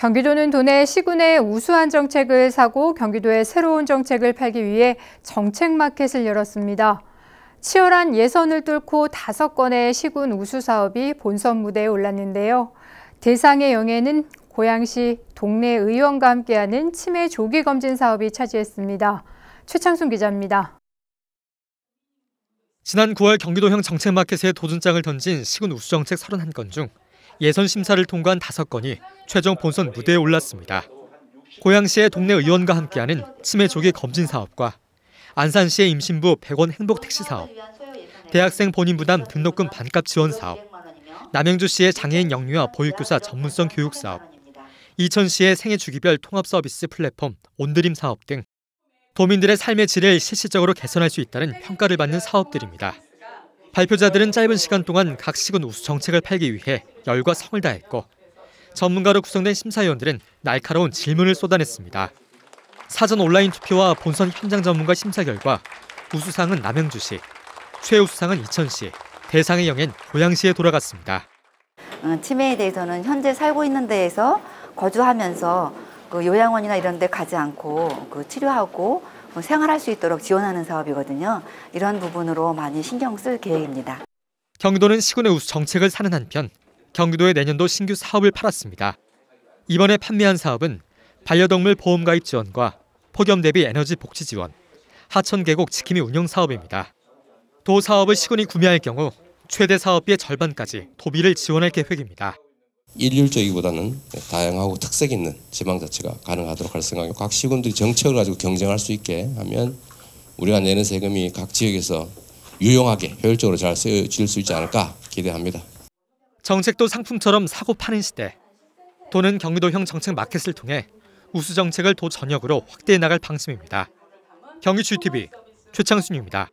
경기도는 도내 시군의 우수한 정책을 사고 경기도의 새로운 정책을 팔기 위해 정책마켓을 열었습니다. 치열한 예선을 뚫고 다섯 건의 시군 우수 사업이 본선 무대에 올랐는데요. 대상의 영예는 고양시 동네 의원과 함께하는 치매 조기 검진 사업이 차지했습니다. 최창순 기자입니다. 지난 9월 경기도형 정책마켓에 도전장을 던진 시군 우수정책 31건 중 예선 심사를 통과한 다섯 건이 최종 본선 무대에 올랐습니다. 고양시의 동네 의원과 함께하는 치매조기 검진 사업과 안산시의 임신부 100원 행복 택시 사업, 대학생 본인 부담 등록금 반값 지원 사업, 남양주시의 장애인 영유아 보육교사 전문성 교육 사업, 이천시의 생애 주기별 통합 서비스 플랫폼 온드림 사업 등 도민들의 삶의 질을 실질적으로 개선할 수 있다는 평가를 받는 사업들입니다. 발표자들은 짧은 시간 동안 각 시군 우수 정책을 팔기 위해 열과 성을 다했고 전문가로 구성된 심사위원들은 날카로운 질문을 쏟아냈습니다. 사전 온라인 투표와 본선 현장 전문가 심사 결과 우수상은 남양주시, 최우수상은 이천시, 대상의 영예 고양시에 돌아갔습니다. 어, 치매에 대해서는 현재 살고 있는 데에서 거주하면서 그 요양원이나 이런 데 가지 않고 그 치료하고 뭐 생활할 수 있도록 지원하는 사업이거든요. 이런 부분으로 많이 신경 쓸 계획입니다. 경기도는 시군의 우수 정책을 사는 한편 경기도에 내년도 신규 사업을 팔았습니다. 이번에 판매한 사업은 반려동물 보험 가입 지원과 폭염 대비 에너지 복지 지원, 하천 계곡 지킴이 운영 사업입니다. 도 사업을 시군이 구매할 경우 최대 사업비의 절반까지 도비를 지원할 계획입니다. 일률적이보다는 다양하고 특색 있는 지방자치가 가능하도록 할 생각이고 각 시군들이 정책을 가지고 경쟁할 수 있게 하면 우리가 내는 세금이 각 지역에서 유용하게 효율적으로 잘 쓰여질 수 있지 않을까 기대합니다. 정책도 상품처럼 사고 파는 시대. 도는 경기도형 정책 마켓을 통해 우수 정책을 도 전역으로 확대해 나갈 방침입니다. 경기 GTV 최창순입니다.